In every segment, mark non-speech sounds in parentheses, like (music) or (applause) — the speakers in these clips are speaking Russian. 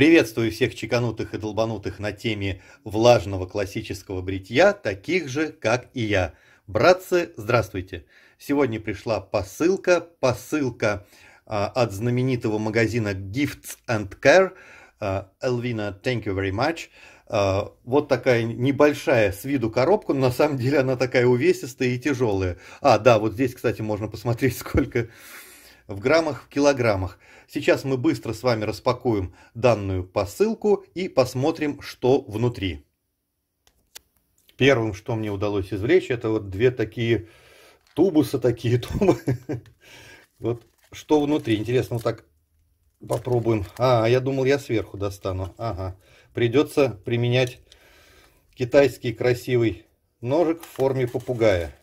Приветствую всех чеканутых и долбанутых на теме влажного классического бритья, таких же, как и я. Братцы, здравствуйте! Сегодня пришла посылка, посылка а, от знаменитого магазина Gifts and Care. А, Элвина, thank you very much. А, вот такая небольшая с виду коробка, но на самом деле она такая увесистая и тяжелая. А, да, вот здесь, кстати, можно посмотреть, (laughs) сколько в граммах, в килограммах. Сейчас мы быстро с вами распакуем данную посылку и посмотрим, что внутри. Первым, что мне удалось извлечь, это вот две такие тубусы, такие тубы. (laughs) Вот что внутри. Интересно, вот так попробуем. А, я думал, я сверху достану. Ага. Придется применять китайский красивый ножик в форме попугая.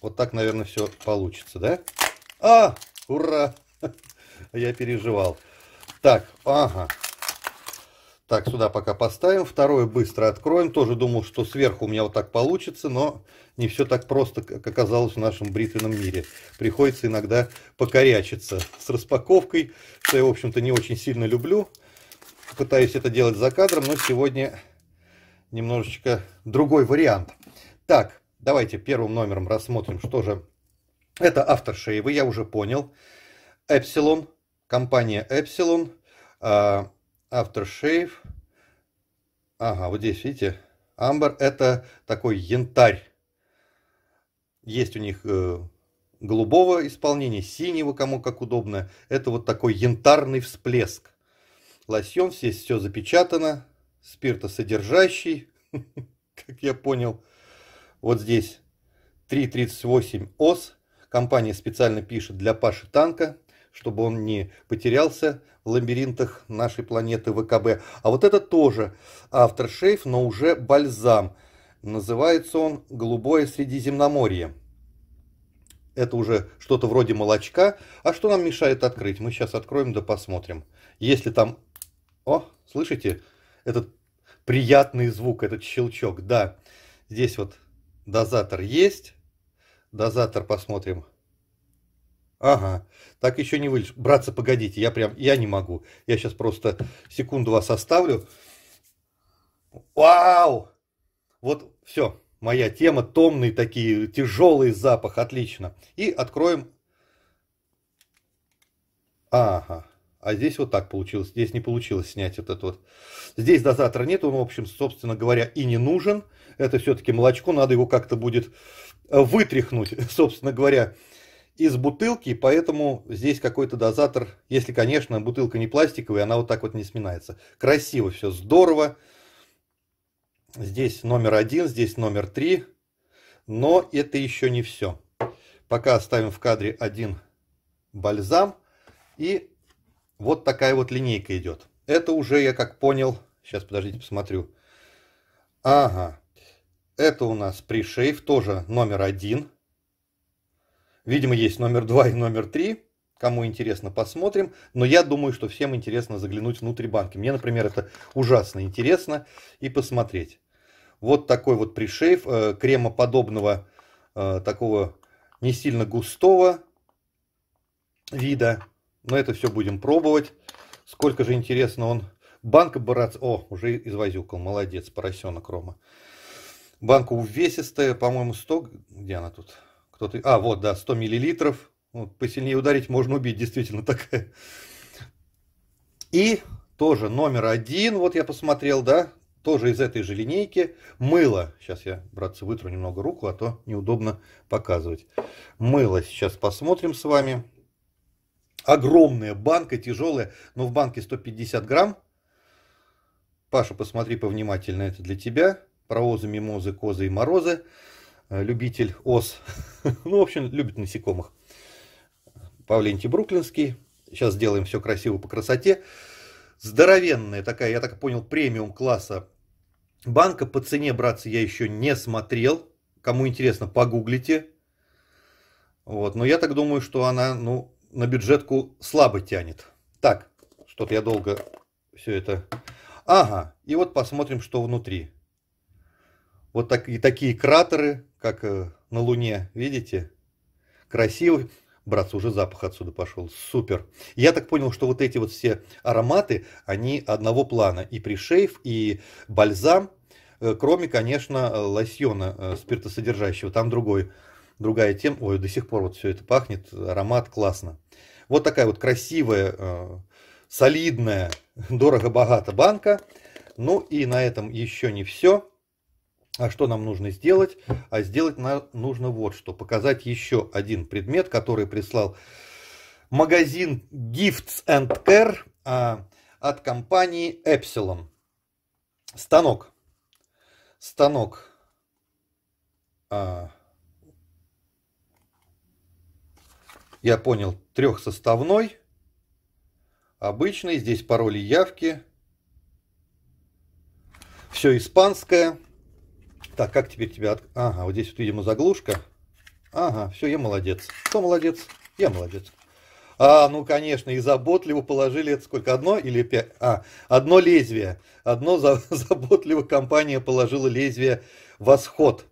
Вот так, наверное, все получится, да? А, ура! (laughs) я переживал. Так, ага. Так, сюда пока поставим. Второе быстро откроем. Тоже думал, что сверху у меня вот так получится, но не все так просто, как оказалось в нашем бритвенном мире. Приходится иногда покорячиться с распаковкой, что я, в общем-то, не очень сильно люблю. Пытаюсь это делать за кадром, но сегодня немножечко другой вариант. Так, давайте первым номером рассмотрим, что же... Это автор автошейвы, я уже понял. Эпсилон Компания Epsilon, Aftershave. А, ага, вот здесь, видите, амбар – это такой янтарь. Есть у них э, голубого исполнения, синего, кому как удобно. Это вот такой янтарный всплеск. Лосьон, здесь все запечатано, спиртосодержащий, (laughs) как я понял. Вот здесь 3,38 ОС. Компания специально пишет для Паши Танка чтобы он не потерялся в лабиринтах нашей планеты ВКБ. А вот это тоже авторшейф, но уже бальзам. Называется он «Голубое Средиземноморье». Это уже что-то вроде молочка. А что нам мешает открыть? Мы сейчас откроем да посмотрим. Если там... О, слышите? Этот приятный звук, этот щелчок. Да, здесь вот дозатор есть. Дозатор посмотрим Ага, так еще не вылез. Братцы, погодите, я прям, я не могу. Я сейчас просто секунду вас оставлю. Вау! Вот все, моя тема, томный такие, тяжелый запах, отлично. И откроем... Ага, а здесь вот так получилось, здесь не получилось снять этот вот. Здесь дозатора нет, он, в общем, собственно говоря, и не нужен. Это все-таки молочко, надо его как-то будет вытряхнуть, (laughs) собственно говоря из бутылки, поэтому здесь какой-то дозатор, если, конечно, бутылка не пластиковая, она вот так вот не сминается. Красиво все, здорово. Здесь номер один, здесь номер три. Но это еще не все. Пока оставим в кадре один бальзам. И вот такая вот линейка идет. Это уже, я как понял, сейчас подождите, посмотрю. Ага, это у нас пришейв, тоже номер один. Видимо, есть номер два и номер три. Кому интересно, посмотрим. Но я думаю, что всем интересно заглянуть внутрь банки. Мне, например, это ужасно интересно и посмотреть. Вот такой вот пришейф э, кремоподобного, э, такого не сильно густого вида. Но это все будем пробовать. Сколько же интересно он... Банка Барац... О, уже извозюкал. Молодец, поросенок Рома. Банка увесистая, по-моему, 100... Где она тут? Кто-то... А, вот, да, 100 миллилитров. Вот, посильнее ударить можно убить, действительно (laughs) такая. И тоже номер один, вот я посмотрел, да, тоже из этой же линейки, мыло. Сейчас я, братцы, вытру немного руку, а то неудобно показывать. Мыло сейчас посмотрим с вами. Огромная банка, тяжелая, но ну, в банке 150 грамм. Паша, посмотри повнимательно, это для тебя. Провозы, мимозы, козы и морозы. Э, любитель ос. (laughs) ну, в общем, любит насекомых. Павлентий Бруклинский. Сейчас сделаем все красиво по красоте. Здоровенная такая, я так понял, премиум класса банка. По цене, братцы, я еще не смотрел. Кому интересно, погуглите. Вот, но я так думаю, что она, ну, на бюджетку слабо тянет. Так, что-то я долго все это... Ага, и вот посмотрим, что внутри. Вот так, и такие кратеры как э, на Луне, видите? красивый. Братцы, уже запах отсюда пошел. Супер. Я так понял, что вот эти вот все ароматы, они одного плана. И пришейф, и бальзам, э, кроме, конечно, лосьона э, спиртосодержащего. Там другой, другая тема. Ой, до сих пор вот все это пахнет. Аромат классно. Вот такая вот красивая, солидная, (laughs) дорого-богато банка. Ну и на этом еще не все. А что нам нужно сделать? А сделать нужно вот что. Показать еще один предмет, который прислал магазин Gifts and Care а, от компании Epsilon. Станок. Станок. А, я понял, трехсоставной. Обычный, здесь пароли явки. Все испанское. Так, как теперь тебя... От... Ага, вот здесь, вот, видимо, заглушка. Ага, все, я молодец. Кто молодец? Я молодец. А, ну, конечно, и заботливо положили, это сколько, одно или пять? А, одно лезвие. Одно за... (laughs) заботливо компания положила лезвие «Восход».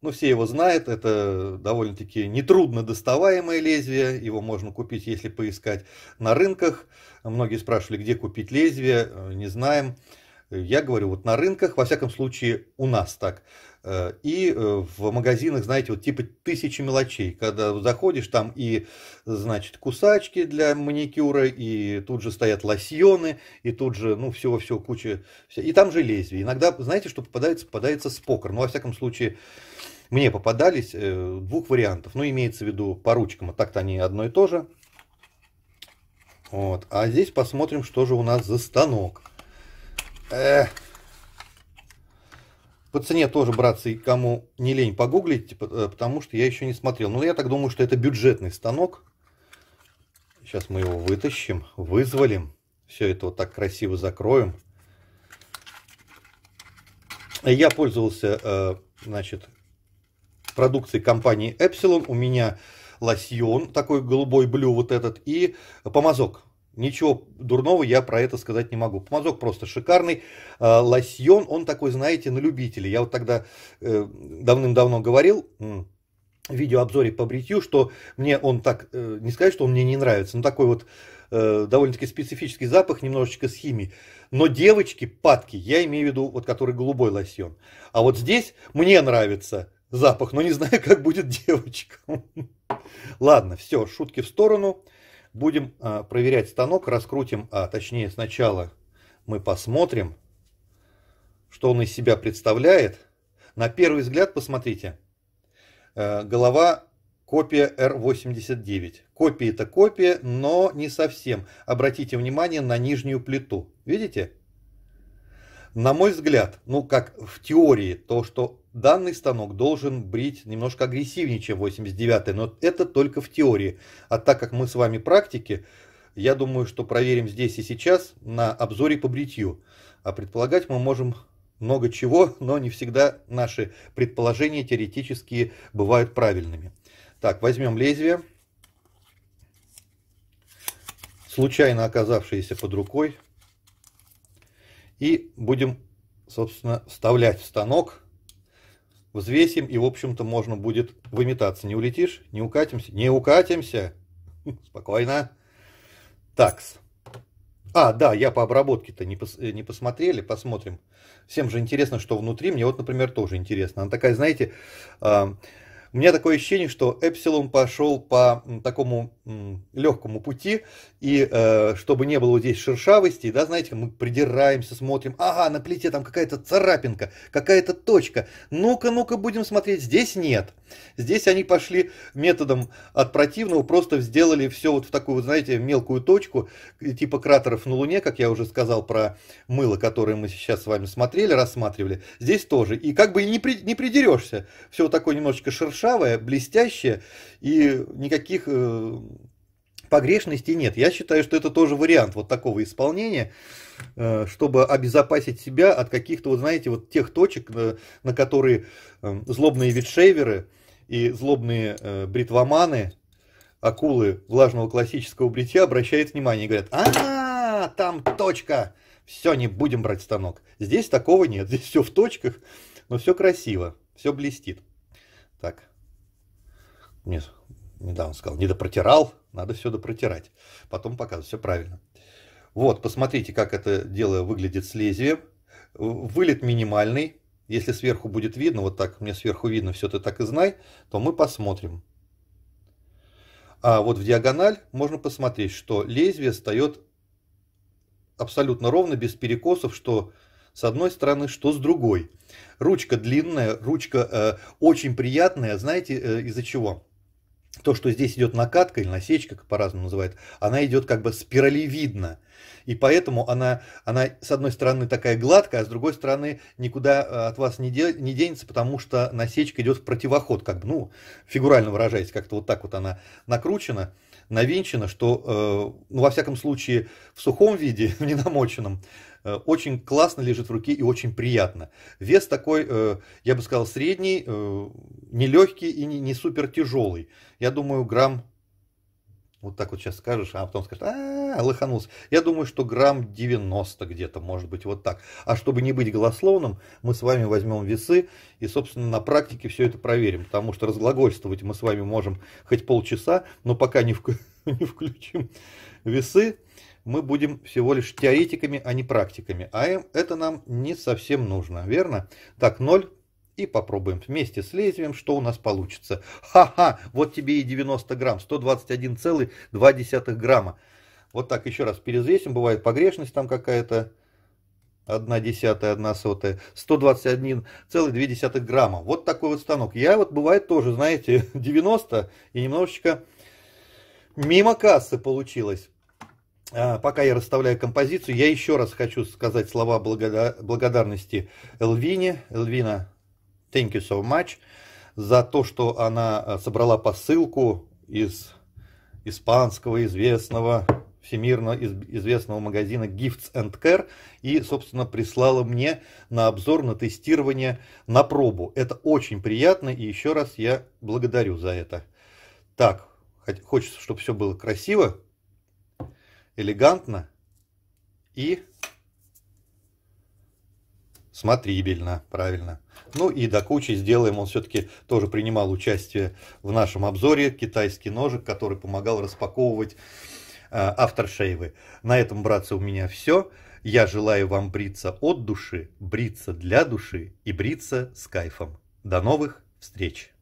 Ну, все его знают, это довольно-таки нетрудно доставаемое лезвие, его можно купить, если поискать на рынках. Многие спрашивали, где купить лезвие, э, не знаем. Я говорю, вот на рынках, во всяком случае, у нас так. Э, и э, в магазинах, знаете, вот типа тысячи мелочей. Когда заходишь, там и, значит, кусачки для маникюра, и тут же стоят лосьоны, и тут же, ну, всего-всего куча. И там же лезвие. Иногда, знаете, что попадается? Попадается спокер. Ну, во всяком случае, мне попадались э, двух вариантов. Ну, имеется в виду по ручкам, а так-то они одно и то же. Вот. А здесь посмотрим, что же у нас за станок. Э, по цене тоже, братцы, кому не лень погуглить, типа, э, потому что я еще не смотрел. Но ну, я так думаю, что это бюджетный станок. Сейчас мы его вытащим, вызволим. Все это вот так красиво закроем. Я пользовался, э, значит, продукцией компании Epsilon. У меня лосьон, такой голубой блю вот этот, и помазок Ничего дурного я про это сказать не могу. Помазок просто шикарный. А, лосьон, он такой, знаете, на любителей. Я вот тогда э, давным-давно говорил, в видеообзоре по бритью, что мне он так, э, не сказать, что он мне не нравится, но такой вот э, довольно-таки специфический запах, немножечко с химией. Но девочки падки, я имею в виду, вот который голубой лосьон. А вот здесь мне нравится запах, но не знаю, (laughs) как будет девочкам. Ладно, все, шутки в сторону. Будем а, проверять станок, раскрутим, а точнее сначала мы посмотрим, что он из себя представляет. На первый взгляд, посмотрите, э, голова копия R89. Копия это копия, но не совсем. Обратите внимание на нижнюю плиту. Видите? На мой взгляд, ну как в теории, то, что данный станок должен брить немножко агрессивнее, чем 89-й, но это только в теории. А так как мы с вами практики, я думаю, что проверим здесь и сейчас на обзоре по бритью. А предполагать мы можем много чего, но не всегда наши предположения теоретические бывают правильными. Так, возьмем лезвие, случайно оказавшееся под рукой. И будем, собственно, вставлять в станок, взвесим, и, в общем-то, можно будет выметаться. Не улетишь? Не укатимся? Не укатимся! (laughs) Спокойно. Такс. А, да, я по обработке-то не, пос, не посмотрели, посмотрим. Всем же интересно, что внутри. Мне вот, например, тоже интересно. Она такая, знаете, э, у меня такое ощущение, что Эпсилон пошел по такому легкому пути, и э, чтобы не было здесь шершавости, да, знаете, мы придираемся, смотрим, ага, на плите там какая-то царапинка, какая-то точка, ну-ка, ну-ка, будем смотреть, здесь нет – Здесь они пошли методом от противного, просто сделали все вот в такую, знаете, мелкую точку, типа кратеров на Луне, как я уже сказал про мыло, которое мы сейчас с вами смотрели, рассматривали. Здесь тоже. И как бы и не, при, не придерешься. Все вот такое немножечко шершавое, блестящее, и никаких э, погрешностей нет. Я считаю, что это тоже вариант вот такого исполнения э, чтобы обезопасить себя от каких-то, вот знаете, вот тех точек, э, на, которые э, злобные витшейверы и злобные э, бритвоманы, акулы влажного классического бритья обращают внимание и говорят, а, там точка, все, не будем брать станок. Здесь такого нет, здесь все в точках, но все красиво, все блестит. Так, мне недавно сказал, не допротирал, надо все допротирать. Потом показывать, все правильно. Вот, посмотрите, как это дело выглядит с лезвием. Вылет минимальный, если сверху будет видно, вот так, мне сверху видно, все ты так и знай, то мы посмотрим. А вот в диагональ можно посмотреть, что лезвие встает абсолютно ровно, без перекосов, что с одной стороны, что с другой. Ручка длинная, ручка э, очень приятная, знаете, э, из-за чего? То, что здесь идет накатка или насечка, как по-разному называют, она идет как бы спиралевидно. И поэтому она, она с одной стороны такая гладкая, а с другой стороны никуда э, от вас не, де, не денется, потому что насечка идет в противоход, как бы, ну, фигурально выражаясь, как-то вот так вот она накручена навинчена, что, э, ну, во всяком случае, в сухом виде, (laughs) в ненамоченном, э, очень классно лежит в руке и очень приятно. Вес такой, я бы сказал, средний, не легкий и не не супер тяжелый. Я думаю, грамм вот так вот сейчас скажешь, а потом скажешь, а, лоханулся. Я думаю, что грамм 90 где-то, может быть, вот так. А чтобы не быть голословным, мы с вами возьмем весы и, собственно, на практике все это проверим. Потому что разглагольствовать мы с вами можем хоть полчаса, но пока не, вк... (laughs) не включим весы, мы будем всего лишь теоретиками, а не практиками. А это нам не совсем нужно, верно? Так, 0, и попробуем вместе с лезвием, что у нас получится. Ха-ха, вот тебе и 90 грамм, 121,2 грамма. Вот так еще раз перезвесим, бывает погрешность там какая-то. 1 десятая, 1 сотая, 121,2 грамма. Вот такой вот станок. Я вот бывает тоже, знаете, 90 (laughs) и немножечко мимо кассы получилось. А, пока я расставляю композицию, я еще раз хочу сказать слова благодарности Эльвине. Эльвина thank you so much за то, что она э, собрала посылку из испанского известного, всемирно известного магазина Gifts and Care и, собственно, прислала мне на обзор, на тестирование, на пробу. Это очень приятно и еще раз я благодарю за это. Так, хочется, чтобы все было красиво, элегантно и смотрибельно, правильно. Ну и до кучи сделаем, он все-таки тоже принимал участие в нашем обзоре, китайский ножик, который помогал распаковывать э, авторшейвы. На этом, братцы, у меня все. Я желаю вам бриться от души, бриться для души и бриться с кайфом. До новых встреч!